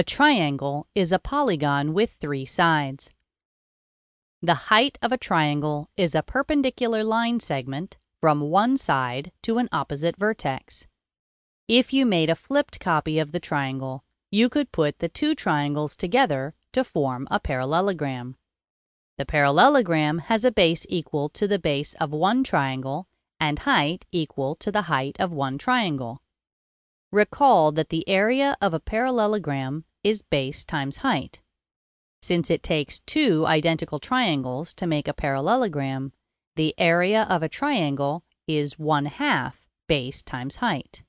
A triangle is a polygon with three sides. The height of a triangle is a perpendicular line segment from one side to an opposite vertex. If you made a flipped copy of the triangle, you could put the two triangles together to form a parallelogram. The parallelogram has a base equal to the base of one triangle and height equal to the height of one triangle. Recall that the area of a parallelogram is base times height. Since it takes two identical triangles to make a parallelogram, the area of a triangle is 1 half base times height.